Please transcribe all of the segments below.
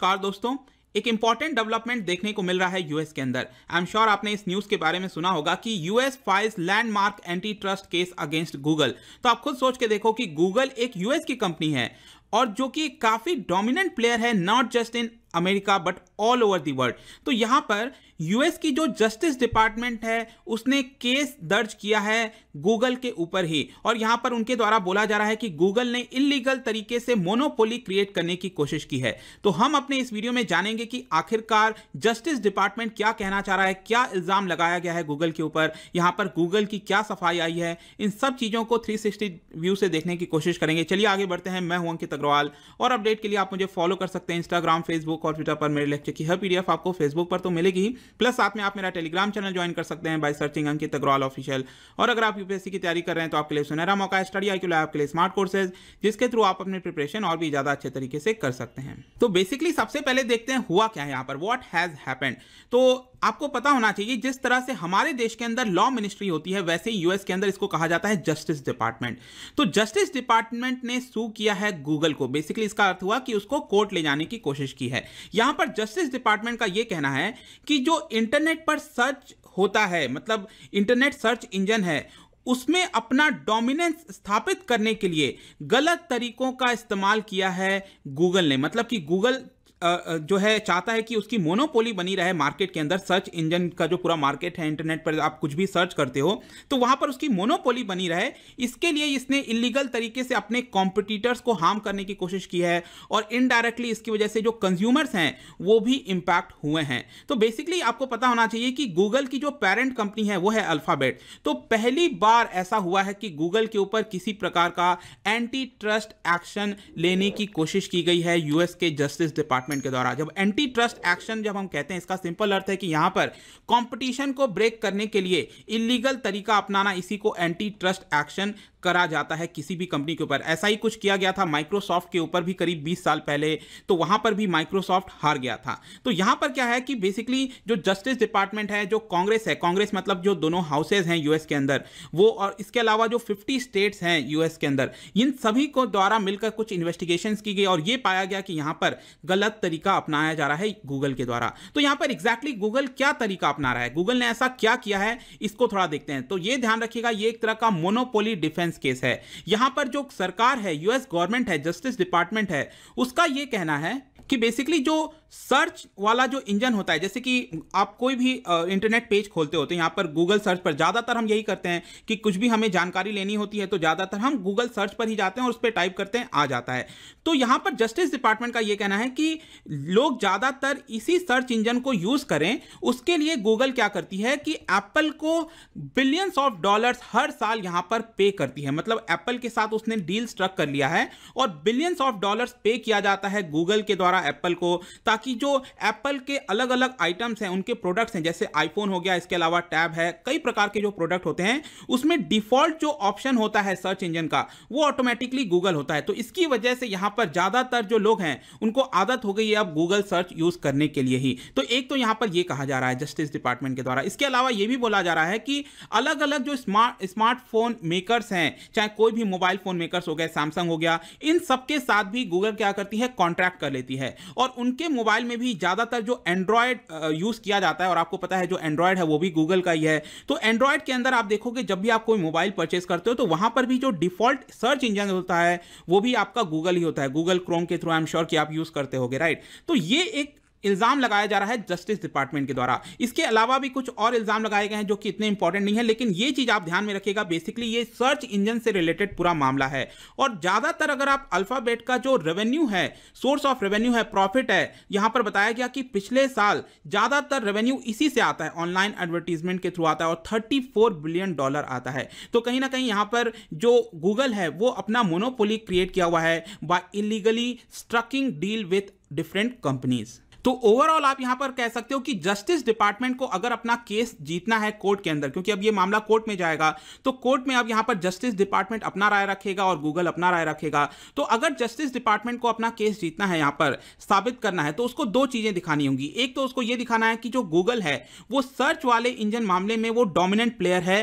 नमस्कार दोस्तों एक इंपॉर्टेंट डेवलपमेंट देखने को मिल रहा है यूएस के अंदर आई एम श्योर आपने इस न्यूज के बारे में सुना होगा कि US files landmark anti trust case against Google तो आप खुद सोच के देखो कि गूगल एक यूएस की कंपनी है और जो कि काफी डोमिनेंट प्लेयर है not just in America but all over the world तो यहाँ पर यूएस की जो जस्टिस डिपार्टमेंट है उसने केस दर्ज किया है गूगल के ऊपर ही और यहाँ पर उनके द्वारा बोला जा रहा है कि गूगल ने इलीगल तरीके से मोनोपोली क्रिएट करने की कोशिश की है तो हम अपने इस वीडियो में जानेंगे कि आखिरकार जस्टिस डिपार्टमेंट क्या कहना चाह रहा है क्या इल्ज़ाम लगाया गया है गूगल के ऊपर यहाँ पर गूगल की क्या सफाई आई है इन सब चीज़ों को थ्री व्यू से देखने की कोशिश करेंगे चलिए आगे बढ़ते हैं मैं हूं अंकित अग्रवाल और अपडेट के लिए आप मुझे फॉलो कर सकते हैं इंस्टाग्राम फेसबुक फेसबुक और ट्विटर पर मेरे लेक्चर की हर पीडीएफ आपको फेसबुक पर तो मिलेगी ही प्लस साथ में आप मेरा टेलीग्राम चैनल ज्वाइन कर सकते हैं by searching Ankit Agrawal official और अगर आप यूपीएससी की तैयारी कर रहे हैं तो आपके लिए सुनहरा मौका है स्टडी आई आपके लिए स्मार्ट कोर्सेज जिसके थ्रू आप अपनी प्रिपरेशन और भी ज़्यादा अच्छे तरीके से कर सकते हैं तो बेसिकली सबसे पहले देखते हैं हुआ क्या है यहाँ पर वॉट हैज़ हैपेंड तो आपको पता होना चाहिए जिस तरह से हमारे देश के अंदर लॉ मिनिस्ट्री होती है वैसे ही यूएस के अंदर इसको कहा जाता है जस्टिस डिपार्टमेंट तो जस्टिस डिपार्टमेंट ने सू किया है गूगल को बेसिकली इसका अर्थ हुआ कि उसको कोर्ट ले जाने की कोशिश की है यहां पर जस्टिस डिपार्टमेंट का यह कहना है कि जो इंटरनेट पर सर्च होता है मतलब इंटरनेट सर्च इंजन है उसमें अपना डोमिनेंस स्थापित करने के लिए गलत तरीकों का इस्तेमाल किया है गूगल ने मतलब कि गूगल जो है चाहता है कि उसकी मोनोपोली बनी रहे मार्केट के अंदर सर्च इंजन का जो पूरा मार्केट है इंटरनेट पर आप कुछ भी सर्च करते हो तो वहां पर उसकी मोनोपोली बनी रहे इसके लिए इसने इलीगल तरीके से अपने कॉम्पिटिटर्स को हार्म करने की कोशिश की है और इनडायरेक्टली इसकी वजह से जो कंज्यूमर्स हैं वो भी इम्पैक्ट हुए हैं तो बेसिकली आपको पता होना चाहिए कि गूगल की जो पेरेंट कंपनी है वो है अल्फ़ाबेट तो पहली बार ऐसा हुआ है कि गूगल के ऊपर किसी प्रकार का एंटी ट्रस्ट एक्शन लेने की कोशिश की गई है यूएस के जस्टिस डिपार्टमेंट डिपार्टमेंट के द्वारा जब एंटी ट्रस्ट एक्शन जब हम कहते हैं इसका सिंपल अर्थ है कि यहां पर कॉम्पिटिशन को ब्रेक करने के लिए इलीगल तरीका अपनाना इसी को एंटी ट्रस्ट एक्शन करा जाता है किसी भी कंपनी के ऊपर ऐसा ही कुछ किया गया था माइक्रोसॉफ्ट के ऊपर भी करीब 20 साल पहले तो वहां पर भी माइक्रोसॉफ्ट हार गया था तो यहां पर क्या है कि बेसिकली जो जस्टिस डिपार्टमेंट है जो कांग्रेस है कांग्रेस मतलब जो दोनों हाउसेज हैं यूएस के अंदर वो और इसके अलावा जो फिफ्टी स्टेट्स हैं यूएस के अंदर इन सभी को द्वारा मिलकर कुछ इन्वेस्टिगेशन की गई और ये पाया गया कि यहां पर गलत तरीका अपनाया जा रहा है गूगल के द्वारा तो यहां पर एग्जैक्टली गूगल क्या तरीका अपना रहा है गूगल ने ऐसा क्या किया है इसको थोड़ा देखते हैं तो ये ध्यान रखिएगा ये एक तरह का मोनोपोली डिफेंस डिफेंस केस है यहां पर जो सरकार है यूएस गवर्नमेंट है जस्टिस डिपार्टमेंट है उसका यह कहना है कि बेसिकली जो सर्च वाला जो इंजन होता है जैसे कि आप कोई भी इंटरनेट पेज खोलते होते तो हैं यहाँ पर गूगल सर्च पर ज़्यादातर हम यही करते हैं कि कुछ भी हमें जानकारी लेनी होती है तो ज़्यादातर हम गूगल सर्च पर ही जाते हैं और उस पर टाइप करते हैं आ जाता है तो यहाँ पर जस्टिस डिपार्टमेंट का ये कहना है कि लोग ज़्यादातर इसी सर्च इंजन को यूज़ करें उसके लिए गूगल क्या करती है कि एप्पल को बिलियंस ऑफ डॉलर्स हर साल यहाँ पर पे करती है मतलब एप्पल के साथ उसने डील स्ट्रक कर लिया है और बिलियंस ऑफ डॉलर्स पे किया जाता है गूगल के द्वारा एप्पल को ताकि ताकि जो एप्पल के अलग अलग आइटम्स हैं उनके प्रोडक्ट्स हैं जैसे आईफोन हो गया इसके अलावा टैब है कई प्रकार के जो प्रोडक्ट होते हैं उसमें डिफॉल्ट जो ऑप्शन होता है सर्च इंजन का वो ऑटोमेटिकली गूगल होता है तो इसकी वजह से यहाँ पर ज़्यादातर जो लोग हैं उनको आदत हो गई है अब गूगल सर्च यूज़ करने के लिए ही तो एक तो यहाँ पर ये कहा जा रहा है जस्टिस डिपार्टमेंट के द्वारा इसके अलावा ये भी बोला जा रहा है कि अलग अलग जो स्मार्ट स्मार्टफोन मेकरस हैं चाहे कोई भी मोबाइल फोन मेकरस हो गए सैमसंग हो गया इन सबके साथ भी गूगल क्या करती है कॉन्ट्रैक्ट कर लेती है और उनके मोबाइल मोबाइल में भी ज़्यादातर जो एंड्रॉयड यूज़ किया जाता है और आपको पता है जो एंड्रॉयड है वो भी गूगल का ही है तो एंड्रॉयड के अंदर आप देखोगे जब भी आप कोई मोबाइल परचेस करते हो तो वहाँ पर भी जो डिफॉल्ट सर्च इंजन होता है वो भी आपका गूगल ही होता है गूगल क्रोम के थ्रू आई एम श्योर कि आप यूज़ करते होगे राइट तो ये एक इल्ज़ाम लगाया जा रहा है जस्टिस डिपार्टमेंट के द्वारा इसके अलावा भी कुछ और इल्ज़ाम लगाए गए हैं जो कि इतने इंपॉर्टेंट नहीं है लेकिन ये चीज़ आप ध्यान में रखिएगा बेसिकली ये सर्च इंजन से रिलेटेड पूरा मामला है और ज़्यादातर अगर आप अल्फ़ाबेट का जो रेवेन्यू है सोर्स ऑफ रेवेन्यू है प्रॉफिट है यहाँ पर बताया गया कि पिछले साल ज़्यादातर रेवेन्यू इसी से आता है ऑनलाइन एडवर्टीजमेंट के थ्रू आता है और थर्टी बिलियन डॉलर आता है तो कहीं ना कहीं यहाँ पर जो गूगल है वो अपना मोनोपोली क्रिएट किया हुआ है by illegally striking deal with different companies तो ओवरऑल आप यहां पर कह सकते हो कि जस्टिस डिपार्टमेंट को अगर अपना केस जीतना है कोर्ट के अंदर क्योंकि अब ये मामला कोर्ट में जाएगा तो कोर्ट में अब यहां पर जस्टिस डिपार्टमेंट अपना राय रखेगा और गूगल अपना राय रखेगा तो अगर जस्टिस डिपार्टमेंट को अपना केस जीतना है यहां पर साबित करना है तो उसको दो चीजें दिखानी होंगी एक तो उसको यह दिखाना है कि जो गूगल है वो सर्च वाले इंजन मामले में वो डोमिनेंट प्लेयर है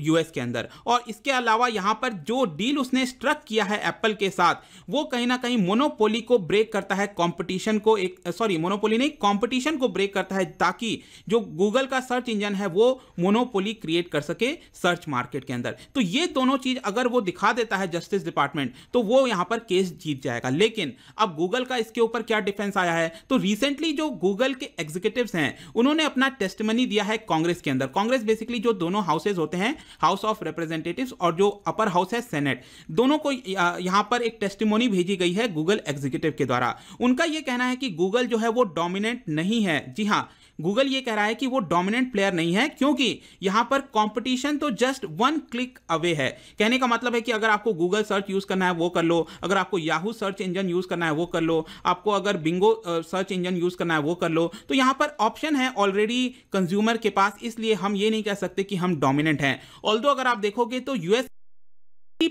यूएस के अंदर और इसके अलावा यहां पर जो डील उसने स्ट्रक किया है एप्पल के साथ वो कहीं ना कहीं मोनोपोली को ब्रेक करता है कॉम्पिटिशन को एक सॉरी सॉरी मोनोपोली नहीं कंपटीशन को ब्रेक करता है ताकि जो गूगल का सर्च इंजन है वो मोनोपोली क्रिएट कर सके सर्च मार्केट के अंदर तो ये दोनों चीज अगर वो दिखा देता है जस्टिस डिपार्टमेंट तो वो यहां पर केस जीत जाएगा लेकिन अब गूगल का इसके ऊपर क्या डिफेंस आया है तो रिसेंटली जो गूगल के एग्जीक्यूटिव हैं उन्होंने अपना टेस्टमनी दिया है कांग्रेस के अंदर कांग्रेस बेसिकली जो दोनों हाउसेज होते हैं हाउस ऑफ रिप्रेजेंटेटिव और जो अपर हाउस है सेनेट दोनों को यहां पर एक टेस्टमोनी भेजी गई है गूगल एग्जीक्यूटिव के द्वारा उनका यह कहना है कि गूगल जो है वो डोमिनेंट नहीं है जी हाँ गूगल ये कह रहा है कि वो डोमिनेंट प्लेयर नहीं है क्योंकि यहां पर कंपटीशन तो जस्ट वन क्लिक अवे है कहने का मतलब है कि अगर आपको गूगल सर्च यूज करना है वो कर लो अगर आपको याहू सर्च इंजन यूज करना है वो कर लो आपको अगर बिंगो सर्च इंजन यूज करना है वो कर लो तो यहां पर ऑप्शन है ऑलरेडी कंज्यूमर के पास इसलिए हम ये नहीं कह सकते कि हम डोमिनेंट हैं ऑल्दो अगर आप देखोगे तो यूएस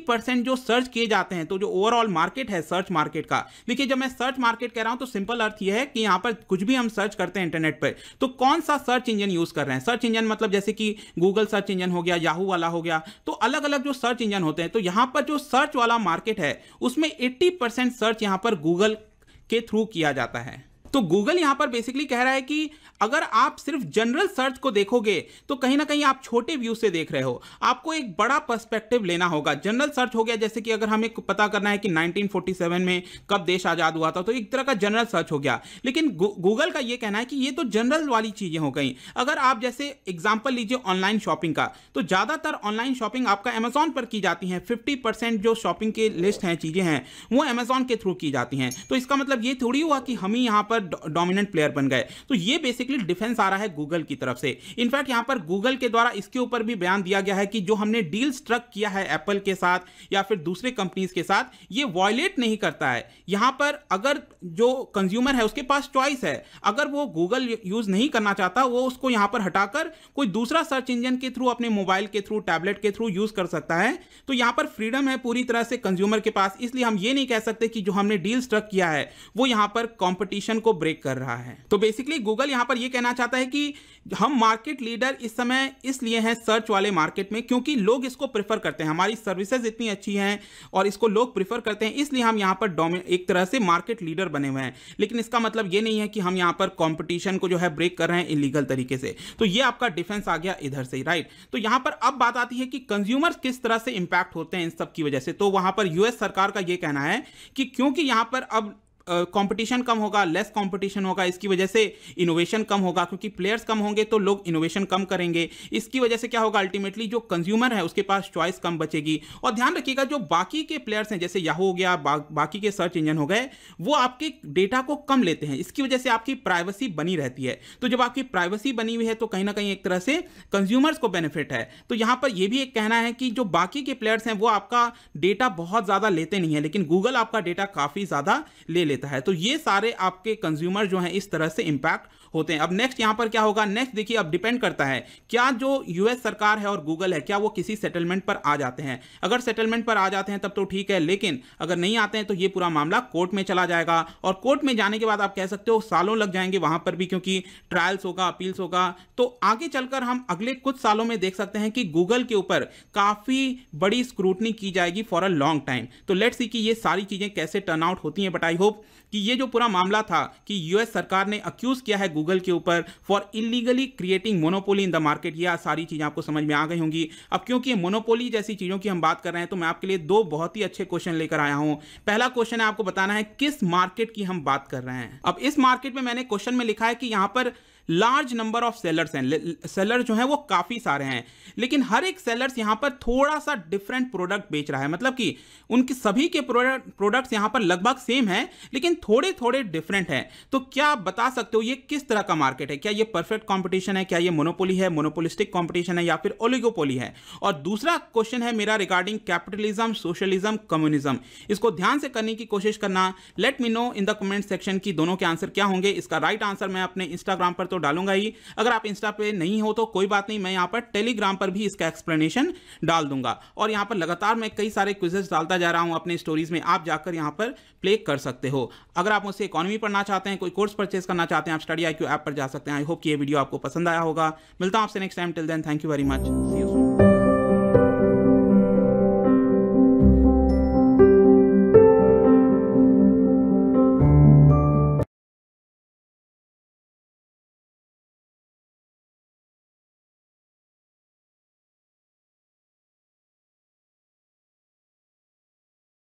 परसेंट जो सर्च किए जाते हैं तो जो ओवरऑल मार्केट है सर्च मार्केट का देखिए जब मैं सर्च मार्केट कह रहा हूं तो सिंपल अर्थ यह है कि यहां पर कुछ भी हम सर्च करते हैं इंटरनेट पर तो कौन सा सर्च इंजन यूज कर रहे हैं सर्च इंजन मतलब जैसे कि गूगल सर्च इंजन हो गया याहू वाला हो गया तो अलग अलग जो सर्च इंजन होते हैं तो यहां पर जो सर्च वाला मार्केट है उसमें एट्टी सर्च यहां पर गूगल के थ्रू किया जाता है तो गूगल यहां पर बेसिकली कह रहा है कि अगर आप सिर्फ जनरल सर्च को देखोगे तो कहीं ना कहीं आप छोटे व्यू से देख रहे हो आपको एक बड़ा पर्सपेक्टिव लेना होगा जनरल सर्च हो गया जैसे कि अगर हमें पता करना है कि 1947 में कब देश आज़ाद हुआ था तो एक तरह का जनरल सर्च हो गया लेकिन गूगल का यह कहना है कि ये तो जनरल वाली चीज़ें हो गई अगर आप जैसे एग्जाम्पल लीजिए ऑनलाइन शॉपिंग का तो ज़्यादातर ऑनलाइन शॉपिंग आपका अमेजोन पर की जाती है फिफ्टी जो शॉपिंग के लिस्ट हैं चीज़ें हैं वो अमेजोन के थ्रू की जाती हैं तो इसका मतलब ये थोड़ी हुआ कि हम ही यहां पर ज्यादा डोमिनेंट प्लेयर बन गए तो ये बेसिकली डिफेंस आ रहा है गूगल की तरफ से इनफैक्ट यहां पर गूगल के द्वारा इसके ऊपर भी बयान दिया गया है कि जो हमने डील स्ट्रक किया है एप्पल के साथ या फिर दूसरे कंपनीज के साथ ये वॉयलेट नहीं करता है यहां पर अगर जो कंज्यूमर है उसके पास चॉइस है अगर वो गूगल यूज नहीं करना चाहता वो उसको यहां पर हटाकर कोई दूसरा सर्च इंजन के थ्रू अपने मोबाइल के थ्रू टैबलेट के थ्रू यूज कर सकता है तो यहां पर फ्रीडम है पूरी तरह से कंज्यूमर के पास इसलिए हम ये नहीं कह सकते कि जो हमने डील स्ट्रक किया है वो यहां पर कॉम्पिटिशन को को ब्रेक कर रहा है तो बेसिकली गूगल यहां पर यह कहना चाहता है कि हम मार्केट लीडर इस समय इसलिए हैं सर्च वाले मार्केट में क्योंकि लोग इसको प्रेफर करते हैं हमारी सर्विसेज इतनी अच्छी हैं और इसको लोग प्रेफर करते हैं इसलिए हम यहाँ पर एक तरह से मार्केट लीडर बने हुए हैं लेकिन इसका मतलब ये नहीं है कि हम यहाँ पर कॉम्पिटिशन को जो है ब्रेक कर रहे हैं इलीगल तरीके से तो ये आपका डिफेंस आ गया इधर से राइट तो यहाँ पर अब बात आती है कि कंज्यूमर्स किस तरह से इंपैक्ट होते हैं इन सब की वजह से तो वहां पर यूएस सरकार का यह कहना है कि क्योंकि यहाँ पर अब कंपटीशन कम होगा लेस कंपटीशन होगा इसकी वजह से इनोवेशन कम होगा क्योंकि प्लेयर्स कम होंगे तो लोग इनोवेशन कम करेंगे इसकी वजह से क्या होगा अल्टीमेटली जो कंज्यूमर है उसके पास चॉइस कम बचेगी और ध्यान रखिएगा जो बाकी के प्लेयर्स हैं जैसे याहू हो गया बा, बाकी के सर्च इंजन हो गए वो आपके डेटा को कम लेते हैं इसकी वजह से आपकी प्राइवेसी बनी रहती है तो जब आपकी प्राइवेसी बनी हुई है तो कहीं ना कहीं एक तरह से कंज्यूमर्स को बेनिफिट है तो यहां पर यह भी एक कहना है कि जो बाकी के प्लेयर्स हैं वो आपका डेटा बहुत ज़्यादा लेते नहीं है लेकिन गूगल आपका डेटा काफ़ी ज़्यादा ले लेते देता है तो ये सारे आपके कंज्यूमर जो हैं इस तरह से इम्पैक्ट होते हैं अब नेक्स्ट यहां पर क्या होगा नेक्स्ट देखिए अब डिपेंड करता है क्या जो यूएस सरकार है और गूगल है क्या वो किसी सेटलमेंट पर आ जाते हैं अगर सेटलमेंट पर आ जाते हैं तब तो ठीक है लेकिन अगर नहीं आते हैं तो ये पूरा मामला कोर्ट में चला जाएगा और कोर्ट में जाने के बाद आप कह सकते हो सालों लग जाएंगे वहां पर भी क्योंकि ट्रायल्स होगा अपील्स होगा तो आगे चलकर हम अगले कुछ सालों में देख सकते हैं कि गूगल के ऊपर काफी बड़ी स्क्रूटनी की जाएगी फॉर अ लॉन्ग टाइम तो लेट्स सी कि ये सारी चीजें कैसे टर्न आउट होती हैं बट आई होप कि ये जो पूरा मामला था कि यूएस सरकार ने अक्यूज किया है गूगल के ऊपर for illegally creating monopoly in the market यह सारी चीज़ें आपको समझ में आ गई होंगी अब क्योंकि मोनोपोली जैसी चीज़ों की हम बात कर रहे हैं तो मैं आपके लिए दो बहुत ही अच्छे क्वेश्चन लेकर आया हूं पहला क्वेश्चन है आपको बताना है किस मार्केट की हम बात कर रहे हैं अब इस मार्केट में मैंने क्वेश्चन में लिखा है कि यहां पर लार्ज नंबर ऑफ सेलर्स हैं सेलर जो हैं वो काफ़ी सारे हैं लेकिन हर एक सेलर्स यहाँ पर थोड़ा सा डिफरेंट प्रोडक्ट बेच रहा है मतलब कि उनके सभी के प्रोडक्ट प्रोडक्ट्स यहाँ पर लगभग सेम हैं लेकिन थोड़े थोड़े डिफरेंट हैं तो क्या आप बता सकते हो ये किस तरह का मार्केट है क्या ये परफेक्ट कॉम्पिटिशन है क्या ये मोनोपोली है मोनोपोलिस्टिक कॉम्पिटिशन है या फिर ओलिगोपोली है और दूसरा क्वेश्चन है मेरा रिगार्डिंग कैपिटलिज्म सोशलिज्म कम्युनिज्म इसको ध्यान से करने की कोशिश करना let me know in the comment section की दोनों के आंसर क्या होंगे इसका राइट right आंसर मैं अपने इंस्टाग्राम पर तो डालूंगा ही अगर आप इंस्टा पे नहीं हो तो कोई बात नहीं मैं यहाँ पर टेलीग्राम पर भी इसका एक्सप्लेनेशन डाल दूंगा और यहाँ पर लगातार मैं कई सारे क्विजेस डालता जा रहा हूँ अपने स्टोरीज में आप जाकर यहाँ पर प्ले कर सकते हो अगर आप मुझसे इकोनॉमी पढ़ना चाहते हैं कोई कोर्स परचेज करना चाहते हैं आप स्टडी आई ऐप पर जा सकते हैं आई होप कि ये वीडियो आपको पसंद आया होगा मिलता हूँ आपसे next time till then thank you very much see you